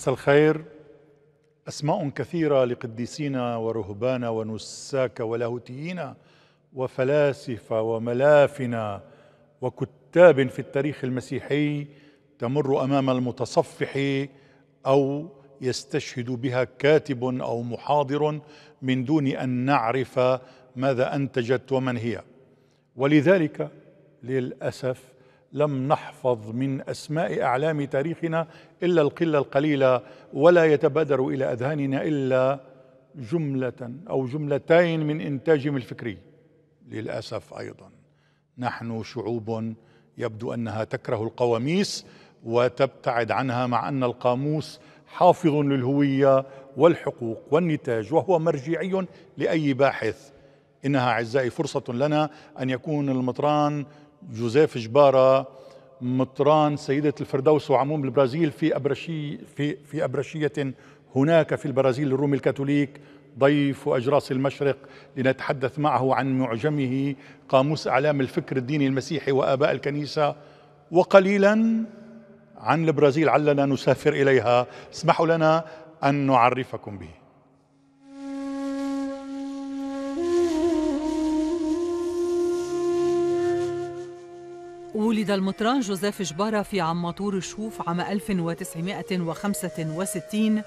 مساء الخير أسماء كثيرة لقديسينا ورهبانا ونساك ولاهوتيين وفلاسفة وملافنا وكتاب في التاريخ المسيحي تمر أمام المتصفح أو يستشهد بها كاتب أو محاضر من دون أن نعرف ماذا أنتجت ومن هي ولذلك للأسف لم نحفظ من أسماء أعلام تاريخنا إلا القلة القليلة ولا يتبادر إلى أذهاننا إلا جملة أو جملتين من إنتاجهم الفكري للأسف أيضا نحن شعوب يبدو أنها تكره القواميس وتبتعد عنها مع أن القاموس حافظ للهوية والحقوق والنتاج وهو مرجعي لأي باحث إنها أعزائي فرصة لنا أن يكون المطران جوزيف جبارة مطران سيدة الفردوس وعموم البرازيل في أبرشي في في أبرشية هناك في البرازيل الرومي الكاثوليك ضيف أجراس المشرق لنتحدث معه عن معجمه قاموس أعلام الفكر الديني المسيحي وآباء الكنيسة وقليلا عن البرازيل علنا نسافر إليها اسمحوا لنا أن نعرفكم به ولد المطران جوزيف جبارة في عماطور الشوف عام 1965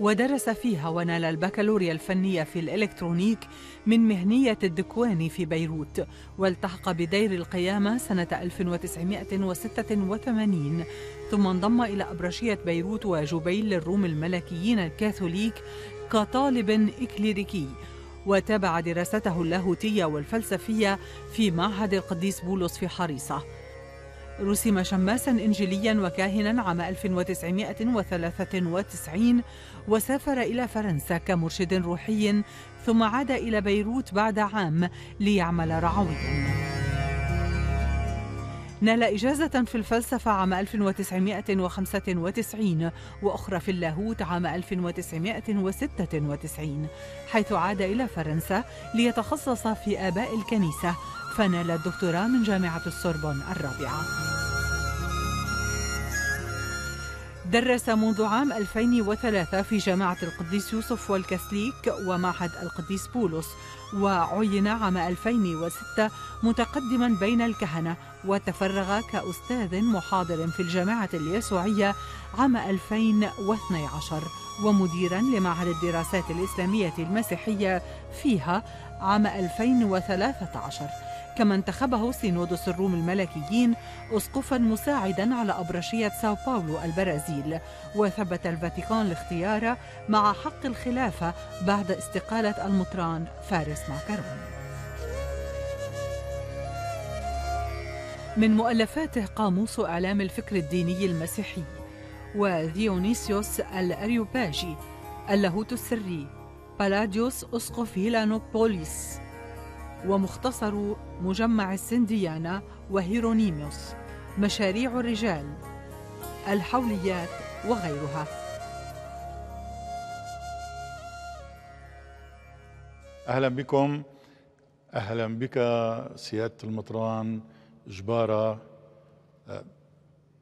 ودرس فيها ونال البكالوريا الفنية في الإلكترونيك من مهنية الدكواني في بيروت والتحق بدير القيامة سنة 1986 ثم انضم إلى أبرشية بيروت وجبيل للروم الملكيين الكاثوليك كطالب إكليريكي وتابع دراسته اللاهوتية والفلسفية في معهد القديس بولس في حريصة رسم شماسا إنجيليا وكاهنا عام 1993 وسافر إلى فرنسا كمرشد روحي ثم عاد إلى بيروت بعد عام ليعمل رعويا نال إجازة في الفلسفة عام 1995 وأخرى في اللاهوت عام 1996 حيث عاد إلى فرنسا ليتخصص في آباء الكنيسة فنال الدكتوراه من جامعة السوربون الرابعة درس منذ عام 2003 في جامعة القديس يوسف والكاثليك ومعهد القديس بولس وعين عام 2006 متقدما بين الكهنة وتفرغ كأستاذ محاضر في الجامعة اليسوعية عام 2012 ومديرا لمعهد الدراسات الإسلامية المسيحية فيها عام 2013 كما انتخبه سينودس الروم الملكيين أسقفا مساعدا على أبرشية ساو باولو البرازيل وثبت الفاتيكان الاختيار مع حق الخلافة بعد استقالة المطران فارس ماكرون من مؤلفاته قاموس إعلام الفكر الديني المسيحي وديونيسيوس الأريوباجي اللاهوت السري بلاديوس أسقف هيلانوبوليس ومختصر مجمع السنديانا وهيرونيموس مشاريع الرجال الحوليات وغيرها أهلا بكم أهلا بك سيادة المطران جبارة آه،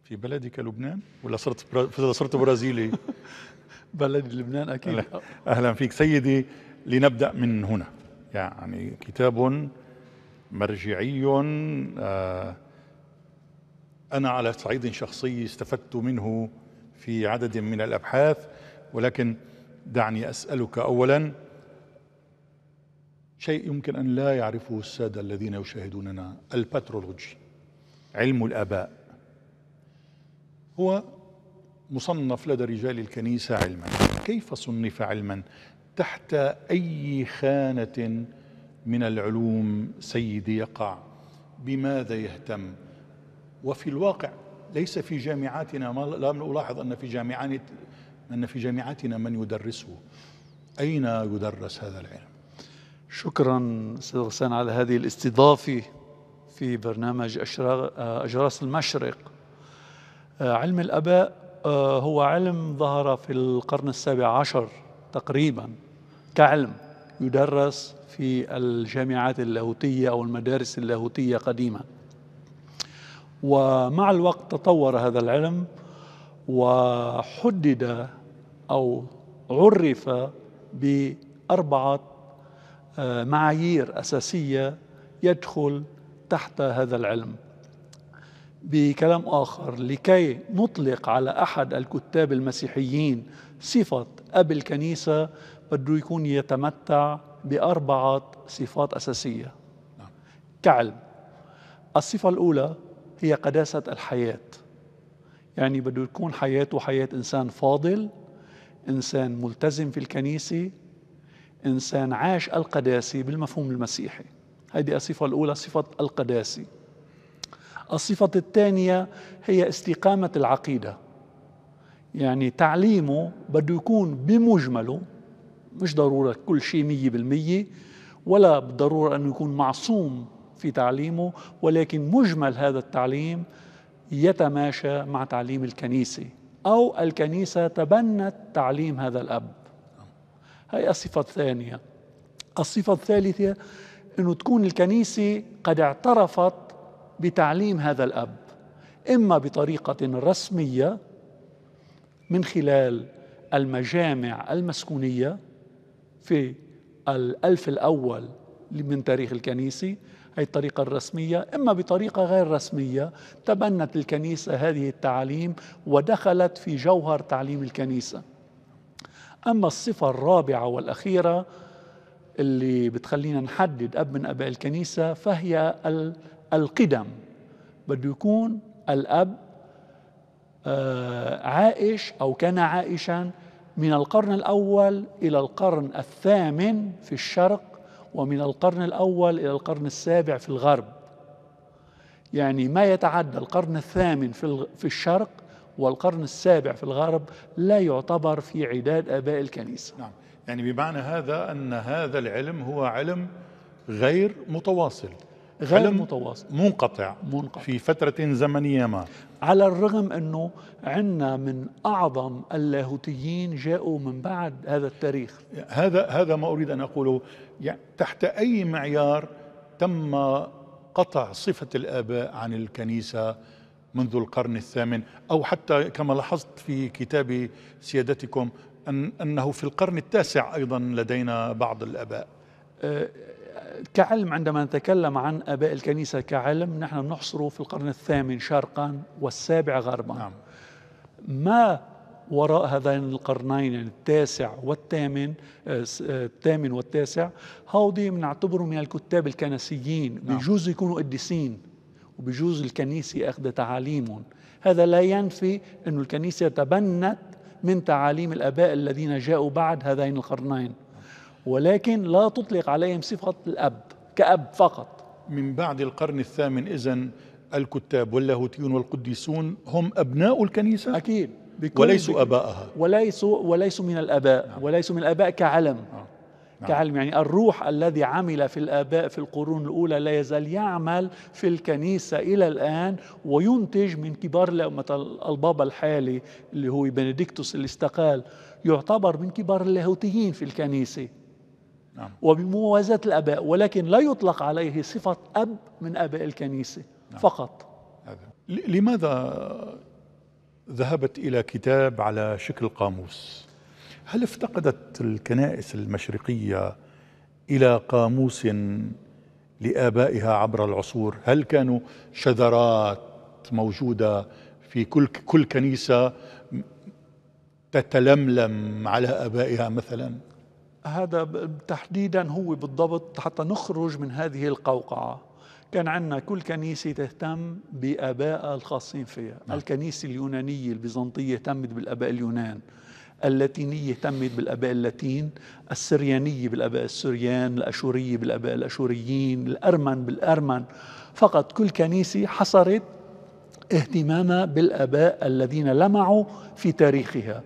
في بلدك لبنان ولا صرت برا... صرت برازيلي بلدي لبنان أكيد أهلا فيك سيدي لنبدأ من هنا يعني كتاب مرجعي آه، أنا على صعيد شخصي استفدت منه في عدد من الأبحاث ولكن دعني أسألك أولا شيء يمكن أن لا يعرفه السادة الذين يشاهدوننا الباترولوجي علم الآباء هو مصنف لدى رجال الكنيسة علما كيف صنف علما تحت أي خانة من العلوم سيدي يقع بماذا يهتم وفي الواقع ليس في جامعاتنا ما لا ألاحظ أن في جامعات أن في جامعاتنا من يدرسه أين يدرس هذا العلم شكرا سيد غسان على هذه الاستضافة في برنامج أجراس المشرق آه، علم الأباء آه، هو علم ظهر في القرن السابع عشر تقريبا كعلم يدرس في الجامعات اللاهوتية أو المدارس اللاهوتية قديما ومع الوقت تطور هذا العلم وحدد أو عرف بأربعة آه، معايير أساسية يدخل تحت هذا العلم بكلام آخر لكي نطلق على أحد الكتاب المسيحيين صفة أب الكنيسة بده يكون يتمتع بأربعة صفات أساسية نعم. كعلم الصفة الأولى هي قداسة الحياة يعني بده يكون حياته حياة إنسان فاضل إنسان ملتزم في الكنيسة إنسان عاش القداسة بالمفهوم المسيحي هذه الصفة الأولى صفة القداسة الصفة الثانية هي استقامة العقيدة يعني تعليمه بده يكون بمجمله مش ضرورة كل شيء مية بالمية ولا بالضرورة أنه يكون معصوم في تعليمه ولكن مجمل هذا التعليم يتماشى مع تعليم الكنيسة أو الكنيسة تبنت تعليم هذا الأب هي الصفة الثانية الصفة الثالثة أنه تكون الكنيسة قد اعترفت بتعليم هذا الأب إما بطريقة رسمية من خلال المجامع المسكونية في الألف الأول من تاريخ الكنيسي هي الطريقة الرسمية إما بطريقة غير رسمية تبنت الكنيسة هذه التعاليم ودخلت في جوهر تعليم الكنيسة أما الصفة الرابعة والأخيرة اللي بتخلينا نحدد أب من أباء الكنيسة فهي القدم بده يكون الأب آه، عائش أو كان عائشا من القرن الأول إلى القرن الثامن في الشرق ومن القرن الأول إلى القرن السابع في الغرب يعني ما يتعدى القرن الثامن في الشرق والقرن السابع في الغرب لا يعتبر في عداد آباء الكنيسة نعم يعني بمعنى هذا أن هذا العلم هو علم غير متواصل غير متواصل منقطع, منقطع في فترة زمنية ما على الرغم أنه عنا من أعظم اللاهوتيين جاءوا من بعد هذا التاريخ هذا, هذا ما أريد أن أقوله يعني تحت أي معيار تم قطع صفة الآباء عن الكنيسة منذ القرن الثامن أو حتى كما لاحظت في كتاب سيادتكم أن أنه في القرن التاسع أيضا لدينا بعض الآباء آه، كعلم عندما نتكلم عن آباء الكنيسة كعلم نحن نحصره في القرن الثامن شرقا والسابع غربا نعم. ما وراء هذين القرنين يعني التاسع والثامن آه، آه، الثامن والتاسع هودي بنعتبره من الكتاب الكنسيين نعم. بجوز يكونوا قديسين وبجوز الكنيسة أخذ تعاليمهم هذا لا ينفي أن الكنيسة تبنت من تعاليم الآباء الذين جاءوا بعد هذين القرنين ولكن لا تطلق عليهم صفة الأب كأب فقط من بعد القرن الثامن إذن الكتاب واللاهوتيون والقديسون هم أبناء الكنيسة؟ أكيد وليسوا أباءها وليسوا وليسوا من الآباء نعم. وليسوا من الآباء كعلم آه. نعم. كعلم يعني الروح الذي عمل في الآباء في القرون الأولى لا يزال يعمل في الكنيسة إلى الآن وينتج من كبار مثل البابا الحالي اللي هو بنديكتوس اللي استقال يعتبر من كبار اللاهوتيين في الكنيسة نعم. وبموازاة الآباء ولكن لا يطلق عليه صفة أب من آباء الكنيسة نعم. فقط لماذا ذهبت إلى كتاب على شكل قاموس هل افتقدت الكنائس المشرقية إلى قاموس لآبائها عبر العصور هل كانوا شذرات موجودة في كل, كل كنيسة تتلملم على آبائها مثلاً هذا تحديدا هو بالضبط حتى نخرج من هذه القوقعة كان عندنا كل كنيسة تهتم بآبائها الخاصين فيها نعم. الكنيسة اليونانية البيزنطية اهتمت بالآباء اليونان اللاتينية اهتمت بالآباء اللاتين السريانية بالآباء السريان الأشورية بالآباء الأشوريين الأرمن بالأرمن فقط كل كنيسة حصرت اهتمامها بالآباء الذين لمعوا في تاريخها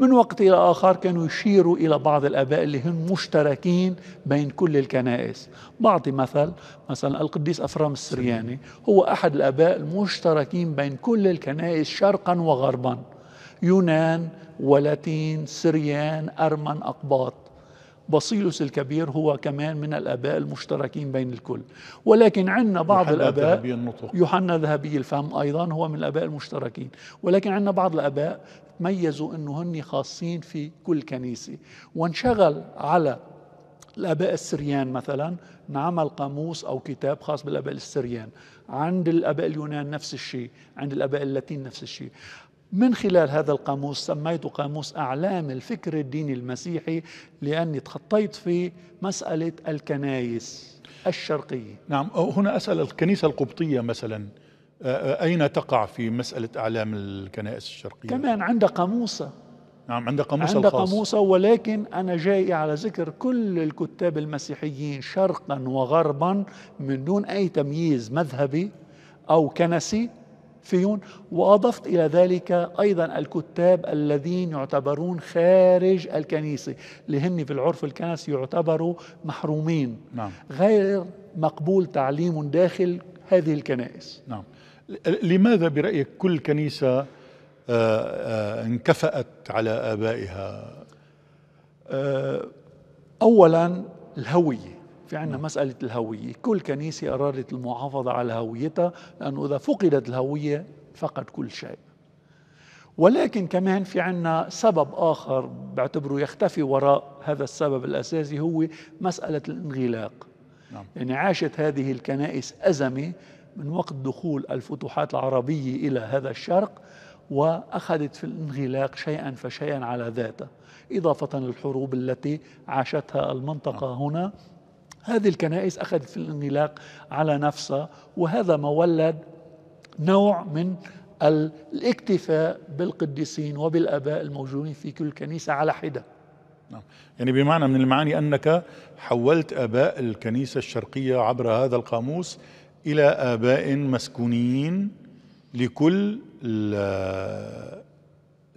من وقت إلى آخر كانوا يشيروا إلى بعض الآباء اللي هم مشتركين بين كل الكنائس بعطي مثل مثلا القديس أفرام السرياني هو أحد الآباء المشتركين بين كل الكنائس شرقا وغربا يونان ولاتين سريان أرمن أقباط بصيلوس الكبير هو كمان من الاباء المشتركين بين الكل ولكن عندنا بعض يوحنا الاباء ذهبي النطق. يوحنا ذهبي الفم ايضا هو من الاباء المشتركين ولكن عندنا بعض الاباء تميزوا انه هن خاصين في كل كنيسه وانشغل على الاباء السريان مثلا نعمل قاموس او كتاب خاص بالاباء السريان عند الاباء اليونان نفس الشيء عند الاباء اللاتين نفس الشيء من خلال هذا القاموس سميته قاموس أعلام الفكر الديني المسيحي لأني تخطيت في مسألة الكنايس الشرقية نعم هنا أسأل الكنيسة القبطية مثلا أين تقع في مسألة أعلام الكنائس الشرقية؟ كمان عندها قاموسة نعم عندها قاموسة عندها قاموسة ولكن أنا جاي على ذكر كل الكتاب المسيحيين شرقا وغربا من دون أي تمييز مذهبي أو كنسي فيون واضفت الى ذلك ايضا الكتاب الذين يعتبرون خارج الكنيسه اللي هن في العرف الكنسي يعتبروا محرومين نعم. غير مقبول تعليم داخل هذه الكنائس نعم لماذا برايك كل كنيسه آه، آه، انكفأت على آبائها آه، أولا الهوية في عندنا نعم. مسألة الهوية كل كنيسة قررت المحافظة على هويتها لأنه إذا فقدت الهوية فقد كل شيء ولكن كمان في عنا سبب آخر بعتبره يختفي وراء هذا السبب الأساسي هو مسألة الانغلاق نعم. يعني عاشت هذه الكنائس أزمة من وقت دخول الفتوحات العربية إلى هذا الشرق وأخذت في الانغلاق شيئا فشيئا على ذاته إضافة للحروب التي عاشتها المنطقة نعم. هنا هذه الكنائس أخذت في الانغلاق على نفسها وهذا ما ولد نوع من الاكتفاء بالقديسين وبالآباء الموجودين في كل كنيسة على حدة نعم يعني بمعنى من المعاني أنك حولت آباء الكنيسة الشرقية عبر هذا القاموس إلى آباء مسكونيين لكل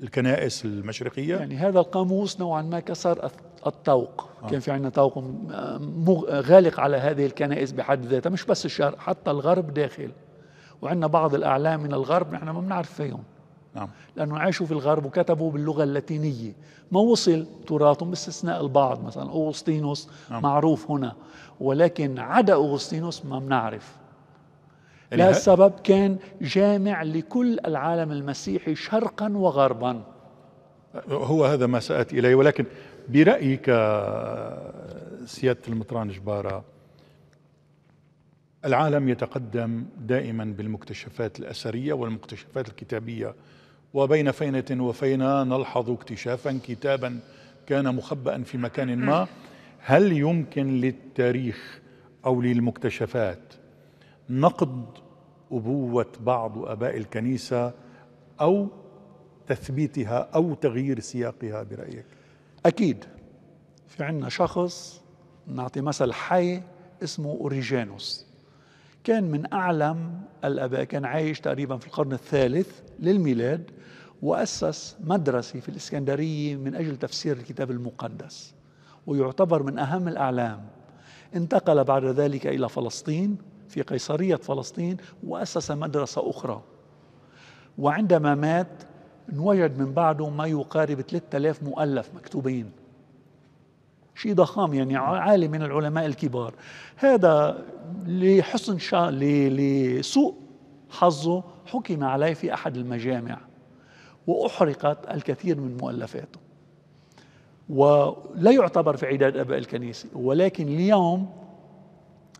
الكنائس المشرقية يعني هذا القاموس نوعا ما كسر الطوق آه. كان في عندنا طوق آه، آه، غالق على هذه الكنائس بحد ذاتها مش بس الشرق حتى الغرب داخل وعندنا بعض الأعلام من الغرب نحن ما بنعرف فيهم نعم. لأنه عاشوا في الغرب وكتبوا باللغة اللاتينية ما وصل تراثهم باستثناء البعض مثلا أغسطينوس نعم. معروف هنا ولكن عدا أغسطينوس ما بنعرف لهذا السبب كان جامع لكل العالم المسيحي شرقا وغربا هو هذا ما سأتي إليه ولكن برأيك سيادة المطران جبارة العالم يتقدم دائما بالمكتشفات الأثرية والمكتشفات الكتابية وبين فينة وفينة نلحظ اكتشافا كتابا كان مخبأ في مكان ما هل يمكن للتاريخ أو للمكتشفات نقد أبوة بعض أباء الكنيسة أو تثبيتها أو تغيير سياقها برأيك أكيد في عندنا شخص نعطي مثل حي اسمه أوريجانوس كان من أعلم الأباء كان عايش تقريبا في القرن الثالث للميلاد وأسس مدرسة في الإسكندرية من أجل تفسير الكتاب المقدس ويعتبر من أهم الأعلام انتقل بعد ذلك إلى فلسطين في قيصرية فلسطين وأسس مدرسة أخرى وعندما مات انوجد من بعده ما يقارب 3000 مؤلف مكتوبين شيء ضخام يعني عالي من العلماء الكبار هذا لحسن شا... لسوء حظه حكم عليه في أحد المجامع وأحرقت الكثير من مؤلفاته ولا يعتبر في عداد أباء الكنيسة ولكن اليوم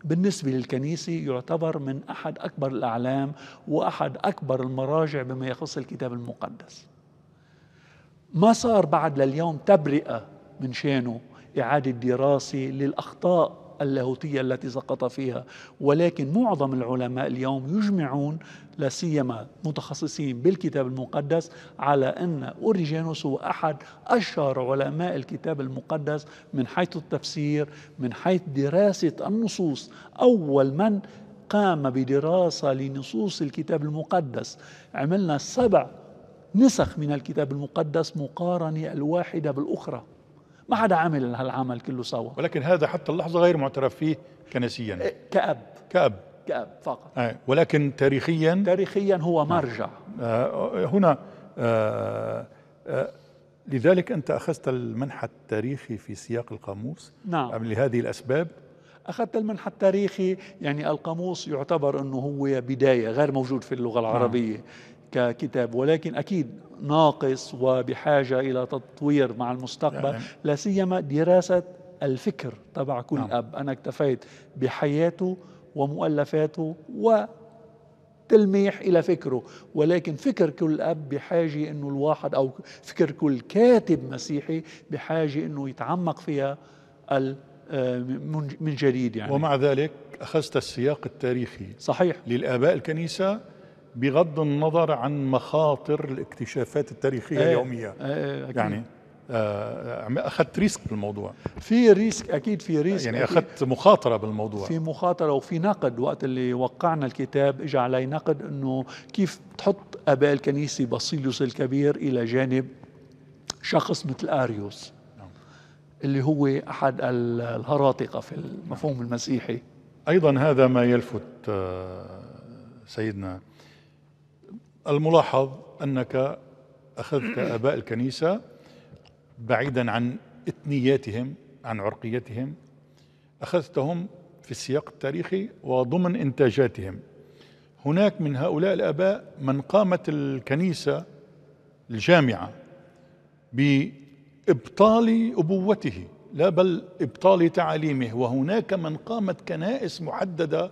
بالنسبة للكنيسة يعتبر من أحد أكبر الأعلام وأحد أكبر المراجع بما يخص الكتاب المقدس ما صار بعد لليوم تبرئة من شانه إعادة دراسة للأخطاء اللاهوتية التي سقط فيها ولكن معظم العلماء اليوم يجمعون لا سيما متخصصين بالكتاب المقدس على أن أوريجينوس هو أحد أشهر علماء الكتاب المقدس من حيث التفسير من حيث دراسة النصوص أول من قام بدراسة لنصوص الكتاب المقدس عملنا سبع نسخ من الكتاب المقدس مقارنة الواحدة بالأخرى ما حدا عمل هالعمل كله سوا ولكن هذا حتى اللحظه غير معترف فيه كنسيا إيه، كاب كاب كاب فقط آه. ولكن تاريخيا تاريخيا هو نعم. مرجع آه. هنا آه. آه. لذلك انت اخذت المنحى التاريخي في سياق القاموس نعم لهذه الاسباب اخذت المنحى التاريخي يعني القاموس يعتبر انه هو بدايه غير موجود في اللغه نعم. العربيه نعم. ككتاب ولكن اكيد ناقص وبحاجه الى تطوير مع المستقبل نعم. لا سيما دراسه الفكر تبع كل نعم. اب انا اكتفيت بحياته ومؤلفاته و تلميح الى فكره ولكن فكر كل اب بحاجه انه الواحد او فكر كل كاتب مسيحي بحاجه انه يتعمق فيها آه، من جديد يعني ومع ذلك اخذت السياق التاريخي صحيح للاباء الكنيسه بغض النظر عن مخاطر الاكتشافات التاريخيه أيه اليومية أيه, إيه، أكيد. يعني آه، اخذت ريسك بالموضوع في ريسك اكيد في ريسك يعني اخذت مخاطره بالموضوع في مخاطره وفي نقد وقت اللي وقعنا الكتاب اجى علي نقد انه كيف تحط اباء الكنيسه بصيليوس الكبير الى جانب شخص مثل اريوس نعم. اللي هو احد الهراطقه في المفهوم نعم. المسيحي ايضا هذا ما يلفت آه، سيدنا الملاحظ أنك أخذت آباء الكنيسة بعيدا عن إثنياتهم عن عرقيتهم أخذتهم في السياق التاريخي وضمن إنتاجاتهم هناك من هؤلاء الآباء من قامت الكنيسة الجامعة بإبطال أبوته لا بل إبطال تعاليمه وهناك من قامت كنائس محددة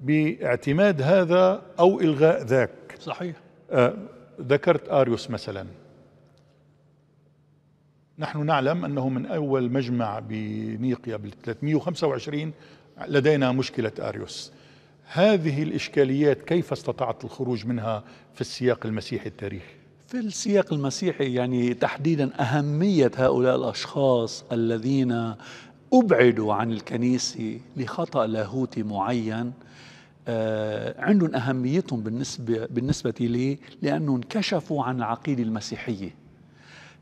باعتماد هذا أو إلغاء ذاك صحيح آه ذكرت آريوس مثلا نحن نعلم أنه من أول مجمع بنيقيا بال 325 لدينا مشكلة آريوس هذه الإشكاليات كيف استطعت الخروج منها في السياق المسيحي التاريخي؟ في السياق المسيحي يعني تحديدا أهمية هؤلاء الأشخاص الذين أبعدوا عن الكنيسة لخطأ لاهوتي معين آه، عندهم أهميتهم بالنسبة, بالنسبة لي لأنهم انكشفوا عن العقيدة المسيحية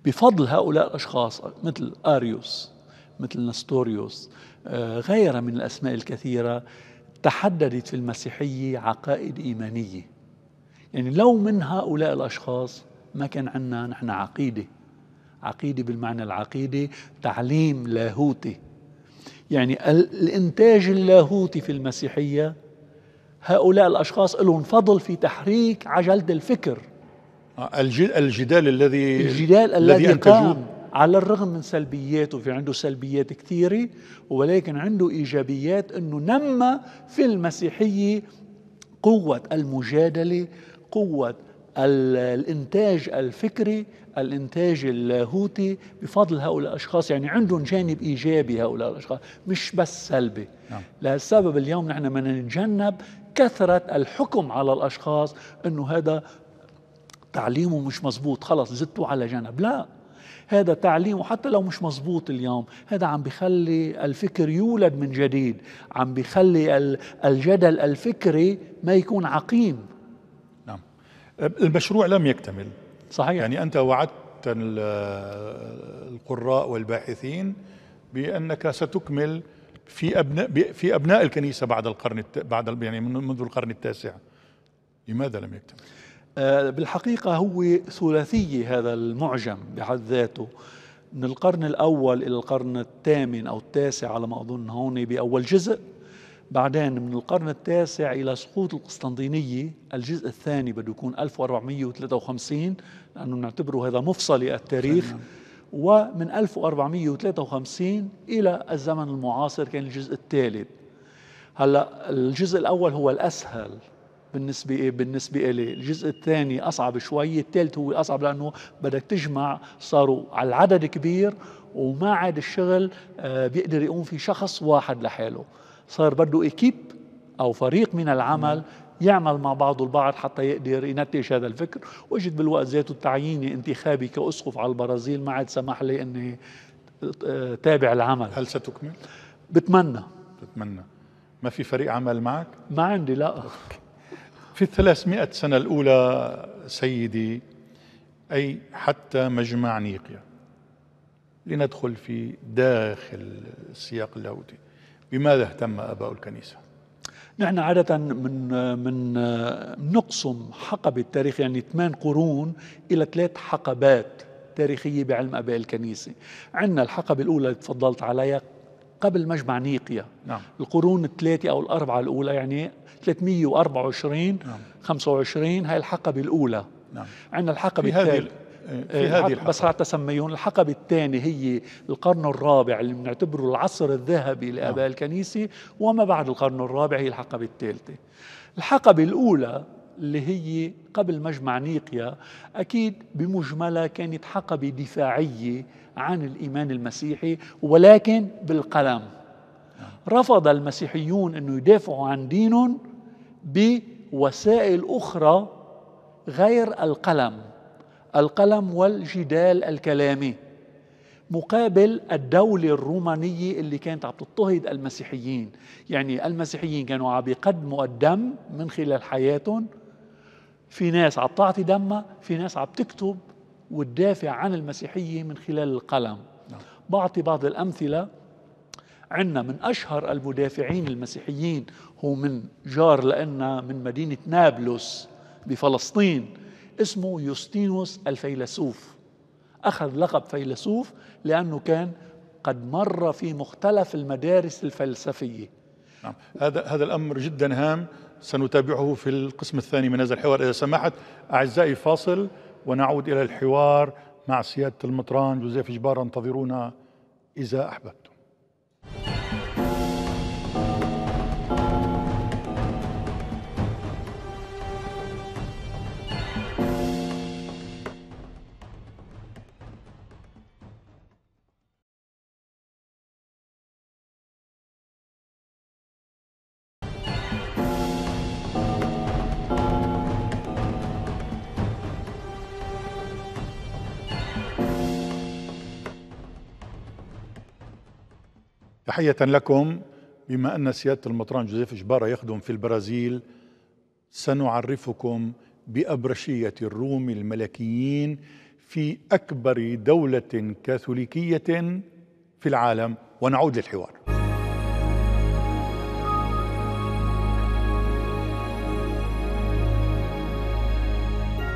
بفضل هؤلاء الأشخاص مثل آريوس مثل نستوريوس آه، غير من الأسماء الكثيرة تحددت في المسيحية عقائد إيمانية يعني لو من هؤلاء الأشخاص ما كان عندنا نحن عقيدة عقيدة بالمعنى العقيدة تعليم لاهوتي يعني الانتاج اللاهوتي في المسيحيه هؤلاء الأشخاص لهم فضل في تحريك عجلة الفكر آه، الجدال الذي الجدال الذي قام على الرغم من سلبياته في عنده سلبيات كثيرة ولكن عنده إيجابيات أنه نمى في المسيحية قوة المجادلة قوة الإنتاج الفكري الإنتاج اللاهوتي بفضل هؤلاء الأشخاص يعني عندهم جانب إيجابي هؤلاء الأشخاص مش بس سلبي نعم. لهالسبب اليوم نحن بدنا نتجنب كثرة الحكم على الأشخاص أنه هذا تعليمه مش مزبوط خلص زدته على جنب لا هذا تعليمه حتى لو مش مزبوط اليوم هذا عم بخلي الفكر يولد من جديد عم بخلي الجدل الفكري ما يكون عقيم نعم المشروع لم يكتمل صحيح يعني أنت وعدت القراء والباحثين بأنك ستكمل في ابناء في ابناء الكنيسه بعد القرن بعد يعني منذ القرن التاسع لماذا لم يكتمل؟ آه، بالحقيقة هو ثلاثي هذا المعجم بحد ذاته من القرن الأول إلى القرن الثامن أو التاسع على ما أظن هون بأول جزء بعدين من القرن التاسع إلى سقوط القسطنطينية الجزء الثاني بده يكون 1453 لأنه نعتبره هذا مفصلي التاريخ ومن 1453 إلى الزمن المعاصر كان الجزء الثالث هلا الجزء الأول هو الأسهل بالنسبة إيه بالنسبة إلي الجزء الثاني أصعب شوي الثالث هو أصعب لأنه بدك تجمع صاروا على العدد كبير وما عاد الشغل آه، بيقدر يقوم فيه شخص واحد لحاله صار بده إكيب أو فريق من العمل يعمل مع بعضه البعض حتى يقدر ينتج هذا الفكر وجد بالوقت ذاته التعيين انتخابي كأسقف على البرازيل ما عاد سمح لي أني آه، تابع العمل هل ستكمل؟ بتمنى بتمنى ما في فريق عمل معك؟ ما عندي لا في 300 سنة الأولى سيدي أي حتى مجمع نيقيا لندخل في داخل السياق اللاهوتي بماذا اهتم أباء الكنيسة؟ نحن يعني عادة من من نقسم حقبة تاريخ يعني ثمان قرون إلى ثلاث حقبات تاريخية بعلم آباء الكنيسة عندنا الحقبة الأولى اللي تفضلت عليها قبل مجمع نيقيا نعم. القرون الثلاثة أو الأربعة الأولى يعني 324 نعم. 25 هاي الحقبة الأولى نعم. عندنا الحقبة الثالثة إيه، هذه الحقبة. بس حتى سميهم الحقبة الثانية هي القرن الرابع اللي بنعتبره العصر الذهبي لآباء نعم. الكنيسة وما بعد القرن الرابع هي الحقبة الثالثة الحقبة الأولى اللي هي قبل مجمع نيقيا أكيد بمجملها كانت حقبة دفاعية عن الإيمان المسيحي ولكن بالقلم نعم. رفض المسيحيون أنه يدافعوا عن دينهم بوسائل أخرى غير القلم القلم والجدال الكلامي مقابل الدولة الرومانية اللي كانت عم تضطهد المسيحيين يعني المسيحيين كانوا عم يقدموا الدم من خلال حياتهم في ناس عم تعطي دمها في ناس عم تكتب وتدافع عن المسيحية من خلال القلم نعم. بعطي بعض الأمثلة عندنا من أشهر المدافعين المسيحيين هو من جار لنا من مدينة نابلس بفلسطين اسمه يوستينوس الفيلسوف أخذ لقب فيلسوف لأنه كان قد مر في مختلف المدارس الفلسفية نعم. هذا هذا الأمر جدا هام سنتابعه في القسم الثاني من هذا الحوار إذا سمحت أعزائي فاصل ونعود إلى الحوار مع سيادة المطران جوزيف جبار انتظرونا إذا أحببتم تحية لكم بما أن سيادة المطران جوزيف جبارة يخدم في البرازيل سنعرفكم بأبرشية الروم الملكيين في أكبر دولة كاثوليكية في العالم ونعود للحوار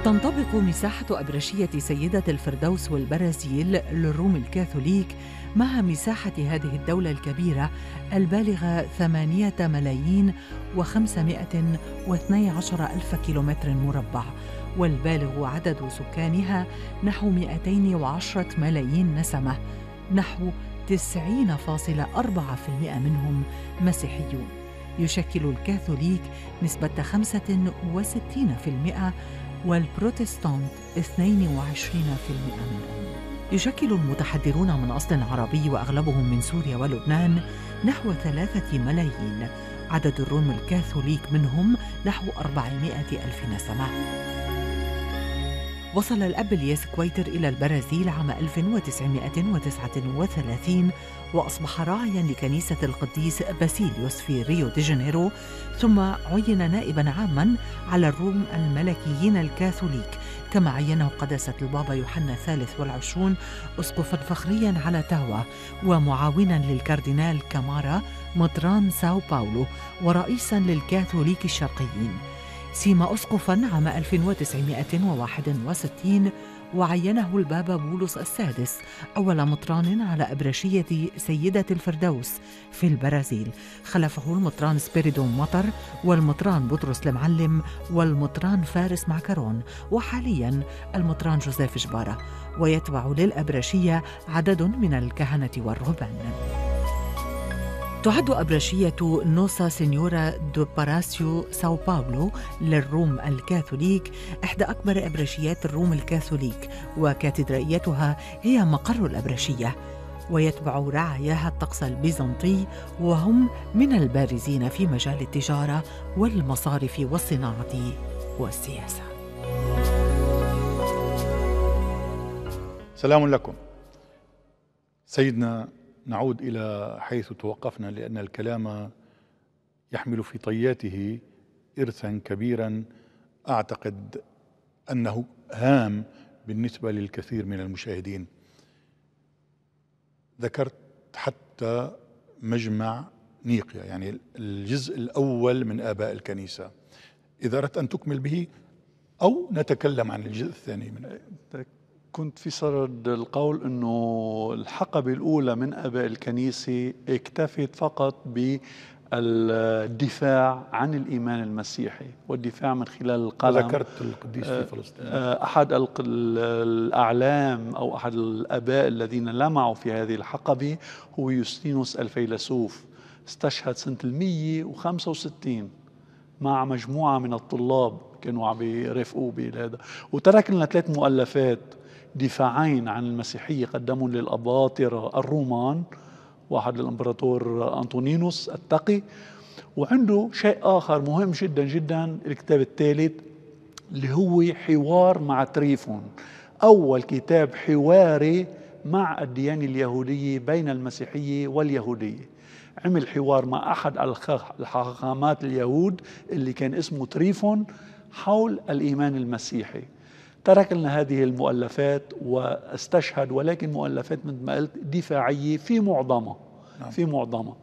تنطبق مساحة أبرشية سيدة الفردوس والبرازيل للروم الكاثوليك مع مساحة هذه الدولة الكبيرة البالغة ثمانية ملايين وخمسمائة واثني عشر ألف كيلومتر مربع والبالغ عدد سكانها نحو وعشرة ملايين نسمة نحو 90.4% منهم مسيحيون يشكل الكاثوليك نسبة 65% والبروتستانت 22% من يشكل المتحدرون من أصل عربي وأغلبهم من سوريا ولبنان نحو ثلاثة ملايين عدد الروم الكاثوليك منهم نحو 400 ألف نسمة وصل الأب الياس كويتر إلى البرازيل عام 1939 وأصبح راعيا لكنيسة القديس باسيليوس في ريو دي جانيرو ثم عين نائبا عاما على الروم الملكيين الكاثوليك كما عينه قداسة البابا يوحنا الثالث والعشرون أسقفا فخريا على تهوى ومعاونا للكاردينال كامارا مطران ساو باولو ورئيسا للكاثوليك الشرقيين سيما أسقفا عام 1961 وعينه البابا بولس السادس أول مطران على أبرشية سيدة الفردوس في البرازيل خلفه المطران سبيريدون مطر والمطران بطرس المعلم والمطران فارس معكرون وحاليا المطران جوزيف جبارة ويتبع للأبرشية عدد من الكهنة والرهبان تعد أبرشية نوسا سينيورا دو باراسيو ساو باولو للروم الكاثوليك إحدى أكبر أبرشيات الروم الكاثوليك وكاتدرائيتها هي مقر الأبرشية ويتبع رعاياها الطقس البيزنطي وهم من البارزين في مجال التجارة والمصارف والصناعة والسياسة سلام لكم سيدنا نعود إلى حيث توقفنا لأن الكلام يحمل في طياته إرثا كبيرا أعتقد أنه هام بالنسبة للكثير من المشاهدين ذكرت حتى مجمع نيقيا يعني الجزء الأول من آباء الكنيسة إذا أردت أن تكمل به أو نتكلم عن الجزء الثاني من كنت في صدد القول انه الحقبه الاولى من اباء الكنيسه اكتفت فقط بالدفاع عن الايمان المسيحي والدفاع من خلال القلم ذكرت القديس في آه، فلسطين آه، احد الاعلام او احد الاباء الذين لمعوا في هذه الحقبه هو يوستينوس الفيلسوف استشهد سنه 165 مع مجموعه من الطلاب كانوا عم يرافقوه بهذا وترك لنا ثلاث مؤلفات دفاعين عن المسيحية قدمهم للأباطرة الرومان واحد للإمبراطور أنطونينوس التقي وعنده شيء آخر مهم جدا جدا الكتاب الثالث اللي هو حوار مع تريفون أول كتاب حواري مع الديانة اليهودية بين المسيحية واليهودية عمل حوار مع أحد الحاخامات اليهود اللي كان اسمه تريفون حول الإيمان المسيحي ترك لنا هذه المؤلفات واستشهد ولكن مؤلفات مثل ما قلت دفاعية في معظمها نعم. في معظمها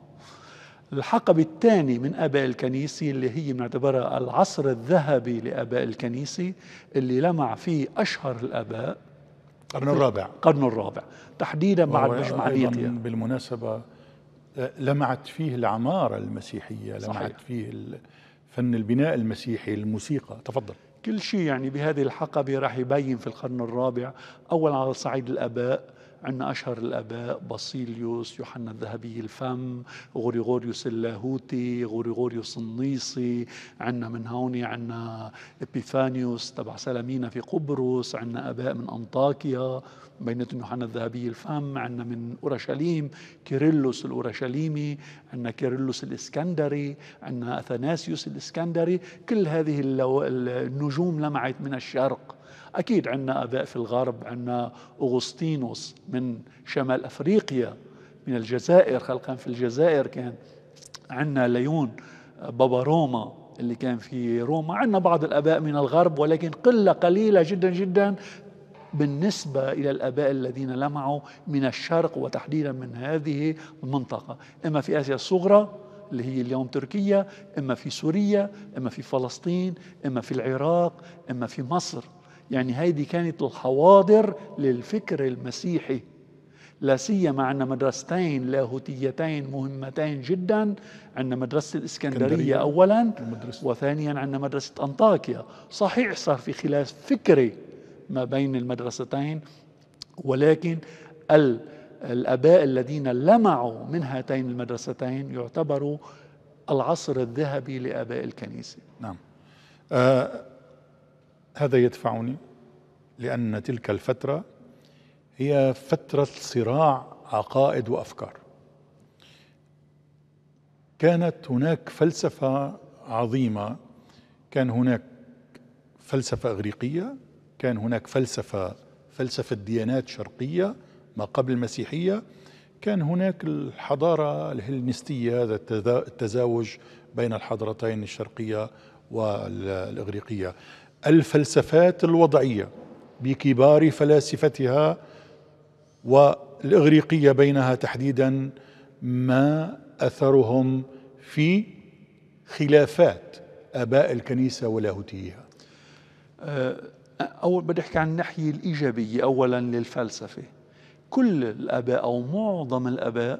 الحقب الثاني من اباء الكنيسه اللي هي بنعتبرها العصر الذهبي لاباء الكنيسه اللي لمع فيه اشهر الاباء القرن الرابع القرن الرابع تحديدا بعد مجمع نيقيا بالمناسبه آه، لمعت فيه العماره المسيحيه لمعت صحيح. فيه فن البناء المسيحي الموسيقى تفضل كل شيء يعني بهذه الحقبة راح يبين في القرن الرابع أولا على صعيد الآباء عندنا أشهر الآباء باسيليوس يوحنا الذهبي الفم غريغوريوس اللاهوتي غريغوريوس النيصي عندنا من هون عندنا إبيفانيوس تبع سلامينا في قبرص عندنا آباء من أنطاكيا بينتهم يوحنا الذهبي الفم عندنا من أورشليم كيرلوس الأورشليمي عندنا كيرلوس الإسكندري عندنا أثناسيوس الإسكندري كل هذه النجوم لمعت من الشرق أكيد عندنا آباء في الغرب عندنا أغسطينوس من شمال أفريقيا من الجزائر خلقا في الجزائر كان عندنا ليون بابا روما اللي كان في روما عندنا بعض الآباء من الغرب ولكن قلة قليلة جدا جدا بالنسبة إلى الآباء الذين لمعوا من الشرق وتحديدا من هذه المنطقة إما في آسيا الصغرى اللي هي اليوم تركيا إما في سوريا إما في فلسطين إما في العراق إما في مصر يعني هذه كانت الحواضر للفكر المسيحي لا سيما عندنا مدرستين لاهوتيتين مهمتين جدا عندنا مدرسه الاسكندريه اولا وثانيا عندنا مدرسه انطاكيا صحيح صار في خلاف فكري ما بين المدرستين ولكن الاباء الذين لمعوا من هاتين المدرستين يعتبروا العصر الذهبي لاباء الكنيسه نعم آه هذا يدفعني لأن تلك الفترة هي فترة صراع عقائد وأفكار كانت هناك فلسفة عظيمة كان هناك فلسفة إغريقية كان هناك فلسفة فلسفة ديانات شرقية ما قبل المسيحية كان هناك الحضارة الهلنستية هذا التزاوج بين الحضارتين الشرقية والإغريقية الفلسفات الوضعيه بكبار فلاسفتها والاغريقيه بينها تحديدا ما اثرهم في خلافات اباء الكنيسه ولاهوتيها أه، اول بدي احكي عن الناحيه الايجابيه اولا للفلسفه كل الاباء او معظم الاباء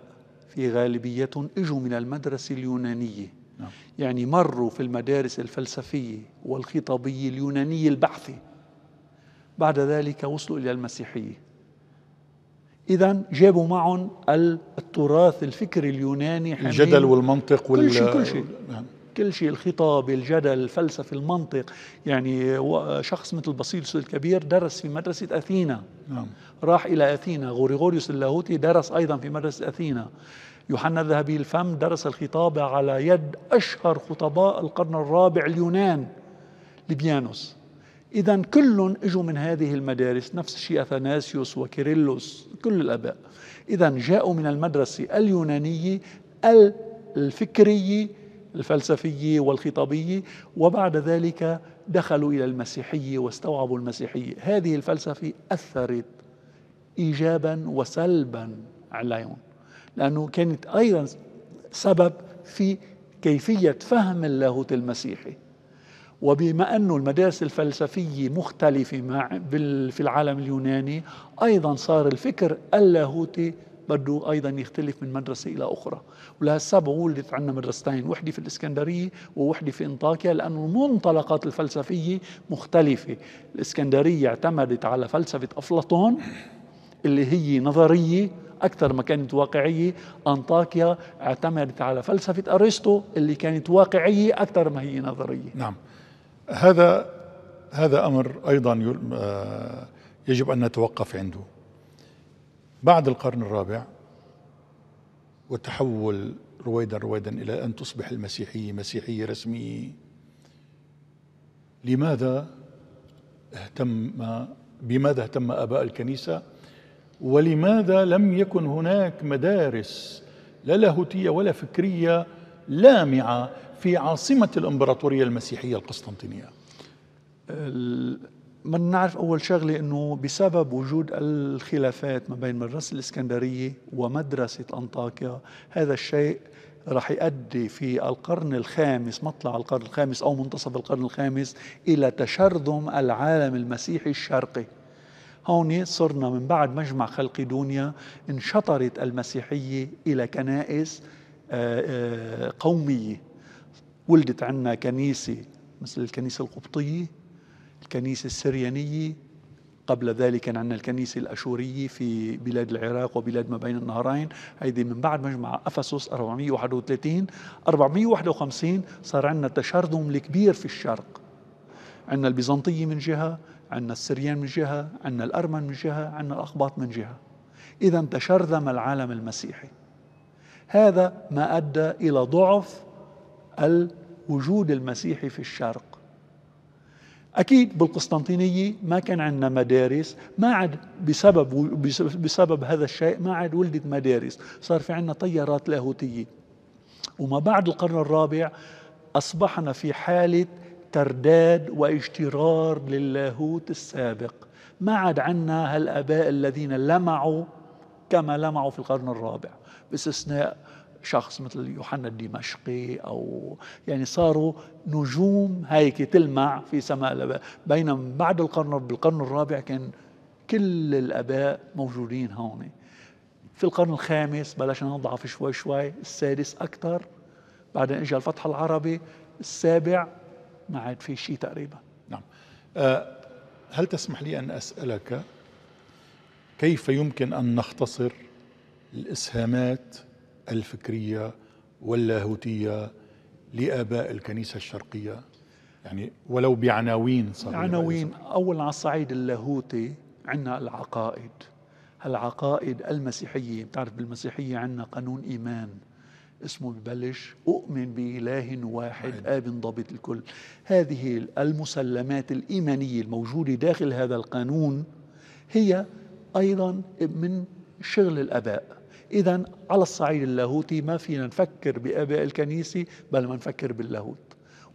في غالبيتهم اجوا من المدرسه اليونانيه نعم. يعني مروا في المدارس الفلسفية والخطابية اليونانية البحثة بعد ذلك وصلوا إلى المسيحية إذا جابوا معهم التراث الفكري اليوناني حمين الجدل والمنطق وال... كل شيء كل شيء نعم. كل شيء الخطاب الجدل الفلسفة المنطق يعني شخص مثل بصيلس الكبير درس في مدرسة أثينا نعم. راح إلى أثينا غوريغوريوس اللاهوتي درس أيضا في مدرسة أثينا يوحنا الذهبي الفم درس الخطاب على يد أشهر خطباء القرن الرابع اليونان لبيانوس إذا كل اجوا من هذه المدارس نفس الشيء أثناسيوس وكيريلوس كل الآباء إذا جاءوا من المدرسة اليونانية الفكرية الفلسفية والخطابية وبعد ذلك دخلوا إلى المسيحية واستوعبوا المسيحية هذه الفلسفة أثرت إيجابا وسلبا عليهم لأنه كانت أيضا سبب في كيفية فهم اللاهوت المسيحي وبما أن المدارس الفلسفية مختلفة مع في العالم اليوناني أيضا صار الفكر اللاهوتي بده أيضا يختلف من مدرسة إلى أخرى ولهالسبب ولدت عندنا مدرستين وحدة في الإسكندرية ووحدة في انطاكيا لأن المنطلقات الفلسفية مختلفة الإسكندرية اعتمدت على فلسفة أفلاطون اللي هي نظرية أكثر ما كانت واقعية أنطاكيا اعتمدت على فلسفة أرسطو اللي كانت واقعية أكثر ما هي نظرية نعم هذا هذا أمر أيضا آه، يجب أن نتوقف عنده بعد القرن الرابع وتحول رويدا رويدا إلى أن تصبح المسيحية مسيحية رسمية لماذا اهتم بماذا اهتم آباء الكنيسة ولماذا لم يكن هناك مدارس لا لاهوتية ولا فكرية لامعة في عاصمة الإمبراطورية المسيحية القسطنطينية من نعرف أول شغلة أنه بسبب وجود الخلافات ما بين مدرسة الإسكندرية ومدرسة أنطاكيا هذا الشيء رح يؤدي في القرن الخامس مطلع القرن الخامس أو منتصف القرن الخامس إلى تشرذم العالم المسيحي الشرقي هون صرنا من بعد مجمع خلق دنيا انشطرت المسيحية إلى كنائس آه، آه، قومية ولدت عنا كنيسة مثل الكنيسة القبطية الكنيسة السريانية قبل ذلك كان عندنا الكنيسة الأشورية في بلاد العراق وبلاد ما بين النهرين هذه من بعد مجمع أفسس 431 451 صار عندنا تشرذم الكبير في الشرق عندنا البيزنطية من جهة عندنا السريان من جهة عندنا الأرمن من جهة عندنا الأقباط من جهة إذا تشرذم العالم المسيحي هذا ما أدى إلى ضعف الوجود المسيحي في الشرق أكيد بالقسطنطينية ما كان عندنا مدارس ما عاد بسبب بسبب هذا الشيء ما عاد ولدت مدارس صار في عندنا تيارات لاهوتية وما بعد القرن الرابع أصبحنا في حالة ترداد واشترار للاهوت السابق ما عاد عنا هالاباء الذين لمعوا كما لمعوا في القرن الرابع باستثناء شخص مثل يوحنا الدمشقي او يعني صاروا نجوم هيك تلمع في سماء الاباء بينما بعد القرن بالقرن الرابع كان كل الاباء موجودين هون في القرن الخامس بلشنا نضعف شوي شوي السادس اكثر بعدين اجى الفتح العربي السابع ما عاد في شيء تقريبا نعم آه، هل تسمح لي أن أسألك كيف يمكن أن نختصر الإسهامات الفكرية واللاهوتية لآباء الكنيسة الشرقية يعني ولو بعناوين صغيرة عناوين أولا على الصعيد اللاهوتي عندنا العقائد العقائد المسيحية بتعرف بالمسيحية عندنا قانون إيمان اسمه ببلش أؤمن بإله واحد آب ضابط الكل هذه المسلمات الإيمانية الموجودة داخل هذا القانون هي أيضا من شغل الآباء إذا على الصعيد اللاهوتي ما فينا نفكر بآباء الكنيسة بل ما نفكر باللاهوت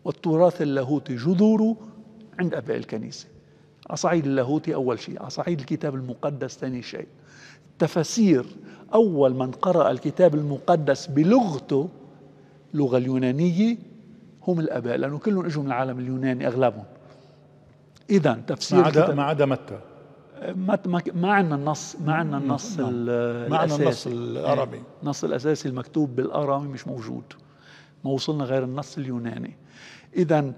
والتراث اللاهوتي جذوره عند آباء الكنيسة على صعيد اللاهوتي أول شيء على صعيد الكتاب المقدس ثاني شيء تفاسير أول من قرأ الكتاب المقدس بلغته اللغة اليونانية هم الآباء لأنه كلهم إجوا من العالم اليوناني أغلبهم إذا تفسير ما عدا ما عدا متى ما ما عندنا النص ما عندنا النص نعم. ما عندنا النص العربي إيه. النص الاساسي المكتوب بالارامي مش موجود ما وصلنا غير النص اليوناني اذا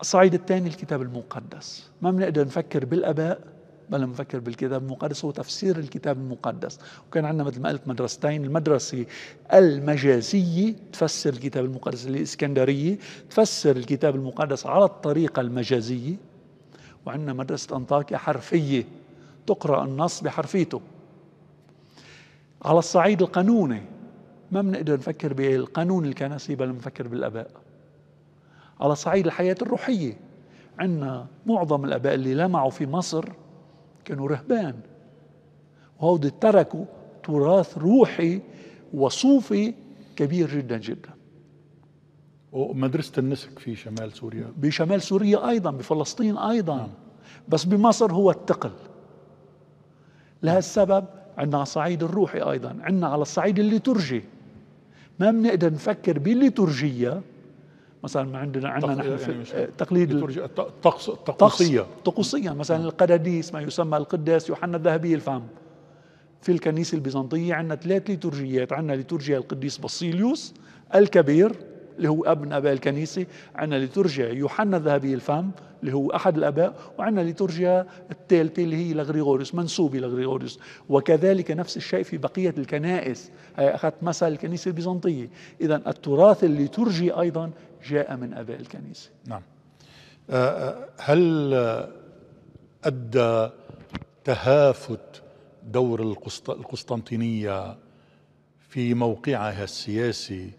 الصعيد الثاني الكتاب المقدس ما بنقدر نفكر بالاباء بل ما نفكر بالكتاب المقدس هو تفسير الكتاب المقدس وكان عندنا مثل ما قلت مدرستين المدرسة المجازية تفسر الكتاب المقدس الإسكندرية تفسر الكتاب المقدس على الطريقة المجازية وعندنا مدرسة أنطاكيا حرفية تقرأ النص بحرفيته على الصعيد القانوني ما بنقدر نفكر بالقانون الكنسي بل نفكر بالآباء على صعيد الحياة الروحية عندنا معظم الآباء اللي لمعوا في مصر كانوا رهبان وهود تركوا تراث روحي وصوفي كبير جدا جدا ومدرسة النسك في شمال سوريا بشمال سوريا أيضا بفلسطين أيضا م. نعم. بس بمصر هو التقل لهذا السبب عندنا على الصعيد الروحي أيضا عندنا على الصعيد الليتورجي ما بنقدر نفكر بالليتورجية مثلا عندنا عندنا نحن يعني تقليد الطقس الطقوسيه طقوسيا مثلا القداديس ما يسمى القداس يوحنا الذهبي الفم في الكنيسه البيزنطيه عندنا ثلاث ليتورجيات عندنا ليتورجيا القديس باسيليوس الكبير اللي هو ابن اباء الكنيسه عندنا ليتورجيا يوحنا الذهبي الفم اللي هو احد الاباء وعندنا ليتورجيا الثالثه اللي هي لغريغوريوس منسوبه لغريغوريوس وكذلك نفس الشيء في بقيه الكنائس هي اخذت مثل الكنيسه البيزنطيه اذا التراث الليتورجي ايضا جاء من اباء الكنيسه نعم آه، آه، هل آه، ادى تهافت دور القسطنطينيه في موقعها السياسي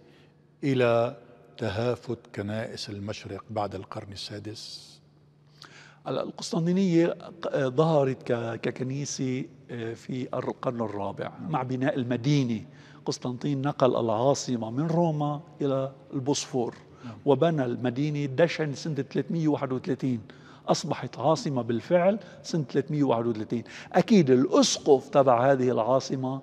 الى تهافت كنائس المشرق بعد القرن السادس القسطنطينية ظهرت ككنيسة في القرن الرابع نعم. مع بناء المدينة قسطنطين نقل العاصمة من روما إلى البوسفور وبنى المدينة دشن سنة 331 أصبحت عاصمة بالفعل سنة 331 أكيد الأسقف تبع هذه العاصمة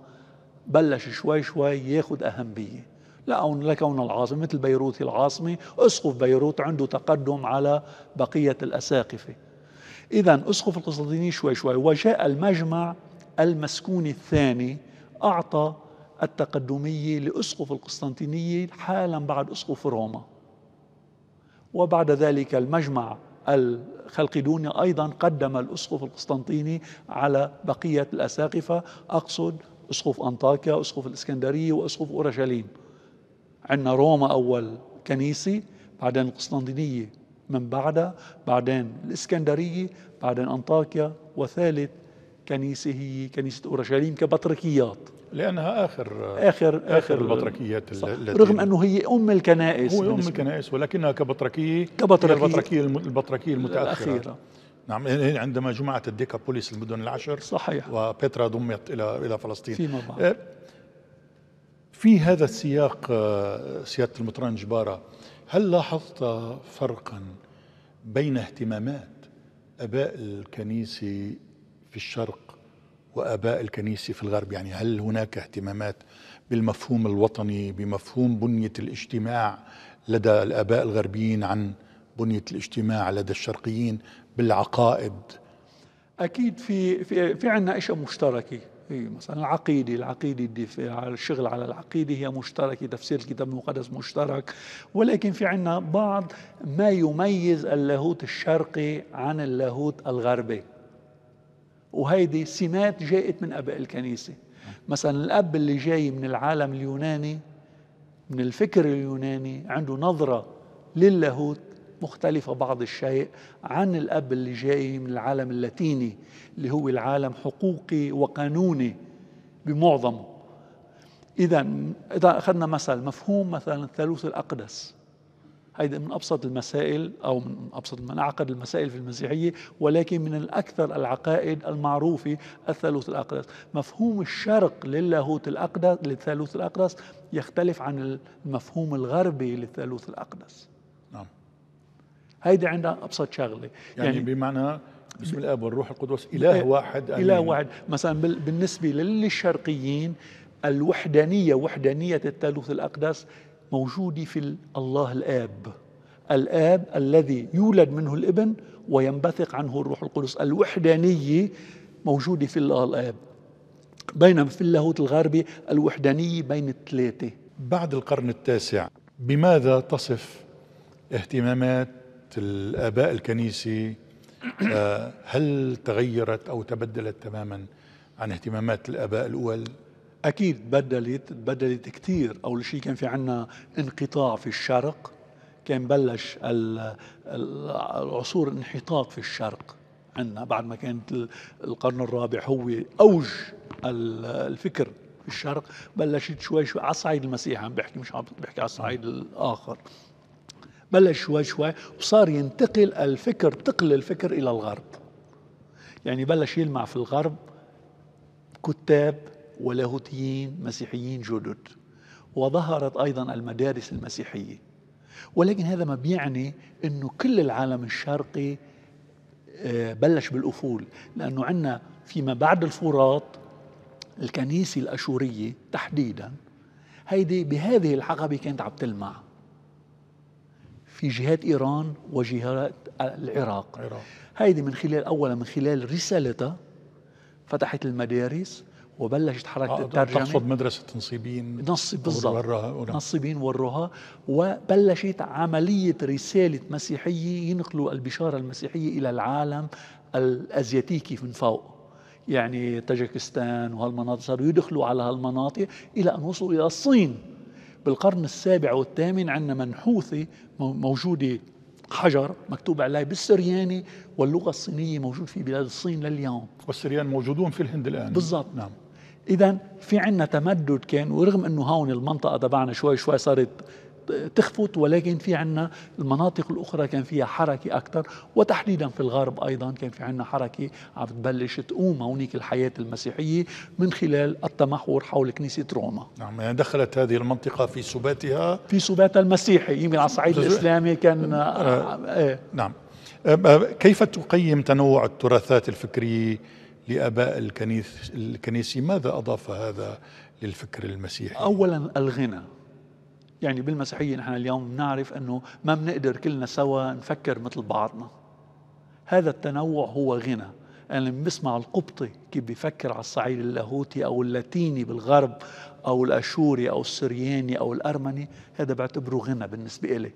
بلش شوي شوي ياخد أهمية لا لكون العاصمة مثل بيروت العاصمة أسقف بيروت عنده تقدم على بقية الأساقفة إذا أسقف القسطنطينية شوي شوي وجاء المجمع المسكون الثاني أعطى التقدمية لأسقف القسطنطينية حالا بعد أسقف روما وبعد ذلك المجمع الخلقدوني أيضا قدم الأسقف القسطنطيني على بقية الأساقفة أقصد أسقف أنطاكيا أسقف الإسكندرية وأسقف أورشليم عندنا روما أول كنيسة بعدين القسطنطينية من بعدها بعدين الإسكندرية بعدين أنطاكيا وثالث كنيسة هي كنيسة أورشليم كبطركيات لانها اخر اخر اخر, آخر البطركيات رغم انه هي ام الكنائس هو ام الكنائس ولكنها كبطركيه كبطركيه البطركيه البطركيه المتاخره الأخيرة. نعم عندما جمعت الديكابوليس المدن العشر صحيح وبترا ضمت الى الى فلسطين فيما بعد آه، في هذا السياق آه، سياده المطران جباره هل لاحظت فرقا بين اهتمامات اباء الكنيسه في الشرق واباء الكنيسه في الغرب يعني هل هناك اهتمامات بالمفهوم الوطني بمفهوم بنيه الاجتماع لدى الاباء الغربيين عن بنيه الاجتماع لدى الشرقيين بالعقائد اكيد في في, في عندنا اشياء مشتركه إيه، مثلا العقيدة العقيدة الدفاع الشغل على العقيدة هي مشتركة تفسير الكتاب المقدس مشترك ولكن في عنا بعض ما يميز اللاهوت الشرقي عن اللاهوت الغربي وهيدي سمات جاءت من اباء الكنيسه مثلا الاب اللي جاي من العالم اليوناني من الفكر اليوناني عنده نظره للاهوت مختلفه بعض الشيء عن الاب اللي جاي من العالم اللاتيني اللي هو العالم حقوقي وقانوني بمعظمه اذا اذا اخذنا مثل مفهوم مثلا الثالوث الاقدس هيدي من أبسط المسائل أو من أبسط من أعقد المسائل في المسيحية ولكن من الأكثر العقائد المعروفة الثالوث الأقدس مفهوم الشرق للاهوت الأقدس للثالوث الأقدس يختلف عن المفهوم الغربي للثالوث الأقدس نعم هيدي عندها أبسط شغلة يعني, يعني بمعنى بسم الاب والروح القدس اله واحد امين اله واحد مثلا بالنسبه للشرقيين الوحدانيه وحدانيه الثالوث الاقدس موجودة في الله الآب الآب الذي يولد منه الابن وينبثق عنه الروح القدس الوحدانية موجودة في الله الآب بينما في اللاهوت الغربي الوحدانية بين الثلاثة بعد القرن التاسع بماذا تصف اهتمامات الآباء الكنيسي آه، هل تغيرت أو تبدلت تماما عن اهتمامات الآباء الأول؟ اكيد بدلت بدلت كثير اول شيء كان في عندنا انقطاع في الشرق كان بلش العصور انحطاط في الشرق عندنا بعد ما كانت القرن الرابع هو اوج الفكر في الشرق بلشت شوي شوي على الصعيد المسيحي عم بحكي مش عم بحكي على الصعيد الاخر بلش شوي شوي وصار ينتقل الفكر تقل الفكر الى الغرب يعني بلش يلمع في الغرب كتاب ولاهوتيين مسيحيين جدد وظهرت أيضا المدارس المسيحية ولكن هذا ما بيعني أنه كل العالم الشرقي آه، بلش بالأفول لأنه عندنا فيما بعد الفرات الكنيسة الأشورية تحديدا هيدي بهذه الحقبة كانت عم تلمع في جهات إيران وجهات العراق, العراق. هيدي من خلال أولا من خلال رسالتها فتحت المدارس وبلشت حركه آه، الترجمه تقصد مدرسه نصيبين نصيب بالضبط نصيبين والرهاء وبلشت عمليه رساله مسيحيه ينقلوا البشاره المسيحيه الى العالم الازياتيكي من فوق يعني تاجكستان وهالمناطق صاروا يدخلوا على هالمناطق الى ان وصلوا الى الصين بالقرن السابع والثامن عندنا منحوثه موجوده حجر مكتوب عليه بالسرياني واللغه الصينيه موجود في بلاد الصين لليوم والسريان موجودون في الهند الان بالضبط نعم اذا في عنا تمدد كان ورغم انه هون المنطقه تبعنا شوي شوي صارت تخفت ولكن في عنا المناطق الأخرى كان فيها حركة أكثر وتحديدا في الغرب أيضا كان في عنا حركة عم تبلش تقوم هونيك الحياة المسيحية من خلال التمحور حول كنيسة روما نعم يعني دخلت هذه المنطقة في سباتها في سباتها المسيحي يمكن على الصعيد الإسلامي كان آه آه إيه. نعم كيف تقيم تنوع التراثات الفكرية لاباء الكنيس الكنيسي ماذا اضاف هذا للفكر المسيحي؟ اولا الغنى يعني بالمسيحيه نحن اليوم نعرف انه ما بنقدر كلنا سوا نفكر مثل بعضنا هذا التنوع هو غنى انا يعني بسمع القبطي كيف بيفكر على الصعيد اللاهوتي او اللاتيني بالغرب او الاشوري او السرياني او الارمني هذا بعتبره غنى بالنسبه إلي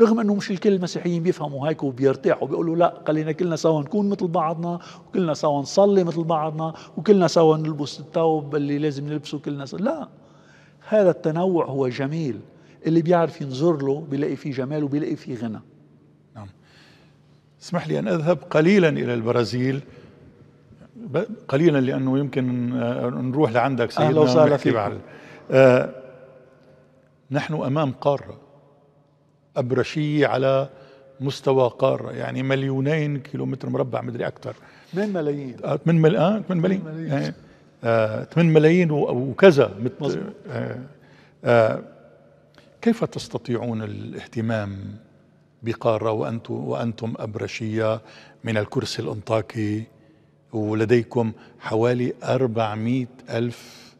رغم انه مش الكل المسيحيين بيفهموا هيك وبيرتاحوا بيقولوا لا خلينا كلنا سوا نكون مثل بعضنا وكلنا سوا نصلي مثل بعضنا وكلنا سوا نلبس الثوب اللي لازم نلبسه كلنا سوا لا هذا التنوع هو جميل اللي بيعرف ينظر له بيلاقي فيه جمال وبيلاقي فيه غنى نعم اسمح لي ان اذهب قليلا الى البرازيل قليلا لانه يمكن نروح لعندك سيدنا اهلا وسهلا فيك آه، نحن امام قاره أبرشية على مستوى قارة يعني مليونين كيلومتر مربع مدري أكثر 8 ملايين 8 آه، آه، ملايين 8 ملايين 8 يعني، آه، ملايين وكذا مت... آه آه كيف تستطيعون الاهتمام بقارة وأنتم, وأنتم أبرشية من الكرسي الأنطاكي ولديكم حوالي 400 ألف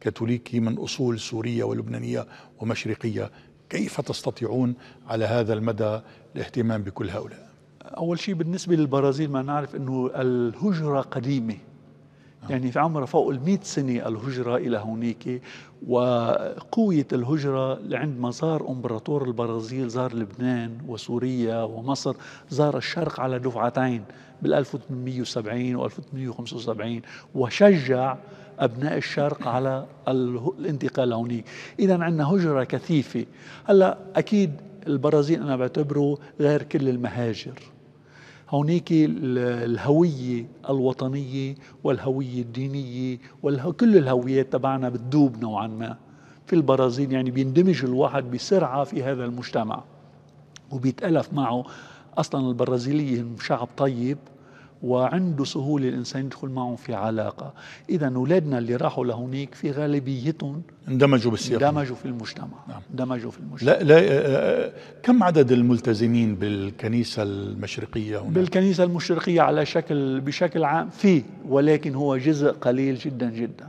كاثوليكي من أصول سورية ولبنانية ومشرقية كيف تستطيعون على هذا المدى الاهتمام بكل هؤلاء أول شيء بالنسبة للبرازيل ما نعرف أنه الهجرة قديمة آه. يعني في عمرها فوق المئة سنة الهجرة إلى هونيك وقوية الهجرة عندما زار أمبراطور البرازيل زار لبنان وسوريا ومصر زار الشرق على دفعتين بال 1870 و 1875 وشجع أبناء الشرق على الانتقال هونيك إذا عندنا هجرة كثيفة هلأ أكيد البرازيل أنا بعتبره غير كل المهاجر هونيك الهوية الوطنية والهوية الدينية وكل الهويات تبعنا بتدوب نوعا ما في البرازيل يعني بيندمج الواحد بسرعة في هذا المجتمع وبيتألف معه أصلا البرازيليين شعب طيب وعنده سهولة الإنسان يدخل معهم في علاقة إذا أولادنا اللي راحوا لهونيك في غالبيتهم اندمجوا بالسياق اندمجوا في المجتمع نعم. اندمجوا في المجتمع لا لا آه، آه، كم عدد الملتزمين بالكنيسة المشرقية هنا؟ بالكنيسة المشرقية على شكل بشكل عام في ولكن هو جزء قليل جدا جدا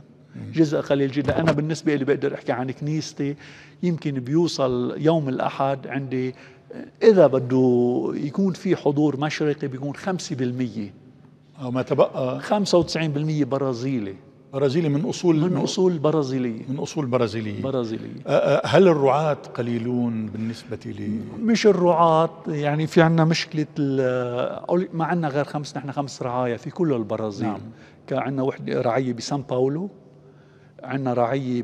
جزء قليل جدا أنا بالنسبة لي بقدر أحكي عن كنيستي يمكن بيوصل يوم الأحد عندي آه، إذا بده يكون في حضور مشرقي بيكون 5% أو ما تبقى 95% برازيلي برازيلي من أصول من أصول برازيلية من أصول برازيلية برازيلية هل الرعاة قليلون بالنسبة لي؟ مش الرعاة يعني في عندنا مشكلة ما عندنا غير خمس نحن خمس رعايا في كل البرازيل نعم. كان عندنا وحدة رعية بسان باولو عندنا رعية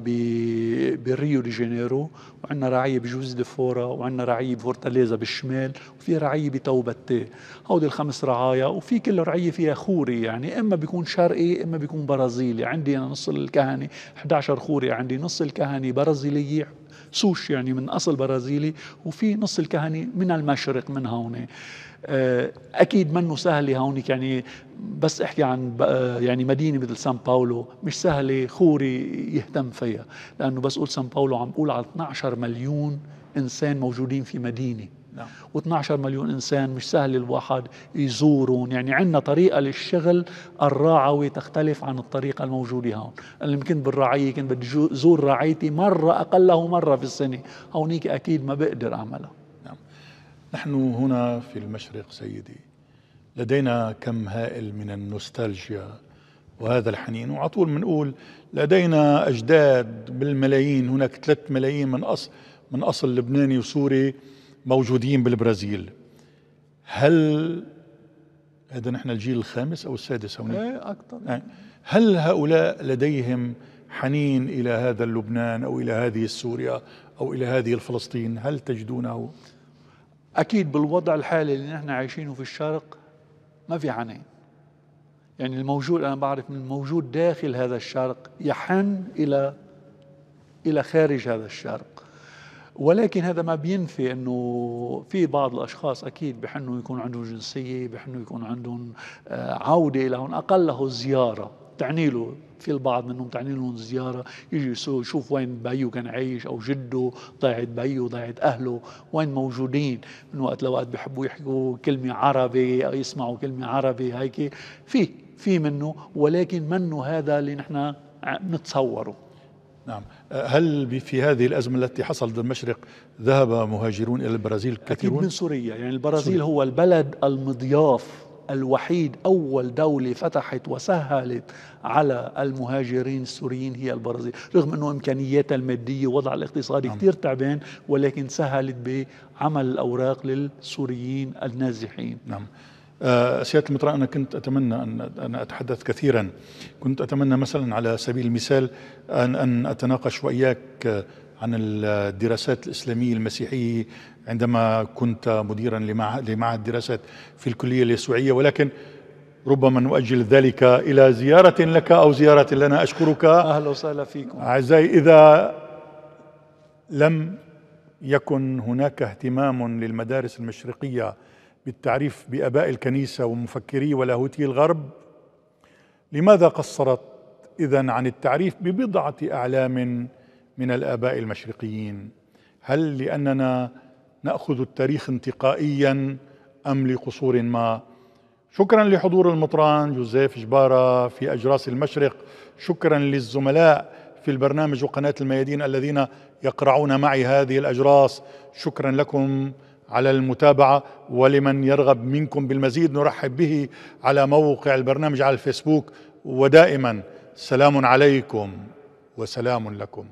بريو دي جانيرو وعندنا رعية بجوز فورا وعندنا رعية بفورتاليزا بالشمال وفي رعية بتوبتي هودي الخمس رعايا وفي كل رعية فيها خوري يعني إما بيكون شرقي إما بيكون برازيلي عندي أنا نص الكهنة 11 خوري عندي نص الكهنة برازيلية سوش يعني من أصل برازيلي وفي نص الكهنة من المشرق من هون آه، اكيد منه سهله هونيك يعني بس احكي عن آه، يعني مدينه مثل سان باولو مش سهله خوري يهتم فيها لانه بس اقول سان باولو عم بقول على 12 مليون انسان موجودين في مدينه نعم. و12 مليون إنسان مش سهل الواحد يزورون يعني عندنا طريقة للشغل الراعوي تختلف عن الطريقة الموجودة هون اللي كنت بالرعية كنت بدي زور رعيتي مرة أقله مرة في السنة هونيك أكيد ما بقدر أعملها نعم. نحن هنا في المشرق سيدي لدينا كم هائل من النوستالجيا وهذا الحنين وعلى طول بنقول لدينا أجداد بالملايين هناك 3 ملايين من أصل من أصل لبناني وسوري موجودين بالبرازيل هل هذا نحن الجيل الخامس او السادس او نعم؟ ايه اكثر نعم. هل هؤلاء لديهم حنين الى هذا اللبنان او الى هذه سوريا او الى هذه الفلسطين هل تجدونه اكيد بالوضع الحالي اللي نحن عايشينه في الشرق ما في حنين يعني الموجود انا بعرف من الموجود داخل هذا الشرق يحن الى الى خارج هذا الشرق ولكن هذا ما بينفي انه في بعض الاشخاص اكيد بحنوا يكون عندهم جنسيه بحنوا يكون عندهم آه، عوده الى اقل اقله زياره تعني له في البعض منهم تعني لهم زياره يجي يشوف وين بيو كان عايش او جده ضاعت بيو ضاعت اهله وين موجودين من وقت لوقت بحبوا يحكوا كلمه عربي او يسمعوا كلمه عربي هيك في في منه ولكن منه هذا اللي نحن نتصوره نعم أه، هل في هذه الأزمة التي حصلت بالمشرق ذهب مهاجرون إلى البرازيل كثيرون؟ أكيد من سوريا يعني البرازيل سوريا. هو البلد المضياف الوحيد أول دولة فتحت وسهلت على المهاجرين السوريين هي البرازيل رغم أنه إمكانياتها المادية ووضع الاقتصادي نعم. كتير تعبان ولكن سهلت بعمل الأوراق للسوريين النازحين نعم آه، سياده المطراء انا كنت اتمنى ان ان اتحدث كثيرا كنت اتمنى مثلا على سبيل المثال ان ان اتناقش واياك عن الدراسات الاسلاميه المسيحيه عندما كنت مديرا لمعهد دراسات في الكليه اليسوعيه ولكن ربما نؤجل ذلك الى زياره لك او زياره لنا اشكرك اهلا وسهلا فيكم اعزائي اذا لم يكن هناك اهتمام للمدارس المشرقيه بالتعريف باباء الكنيسه ومفكري ولاهوتي الغرب لماذا قصرت اذا عن التعريف ببضعه اعلام من الاباء المشرقيين هل لاننا ناخذ التاريخ انتقائيا ام لقصور ما شكرا لحضور المطران جوزيف جبارة في أجراس المشرق شكرا للزملاء في البرنامج وقناة الميادين الذين يقرعون معي هذه الأجراس شكرا لكم على المتابعة ولمن يرغب منكم بالمزيد نرحب به على موقع البرنامج على الفيسبوك ودائما سلام عليكم وسلام لكم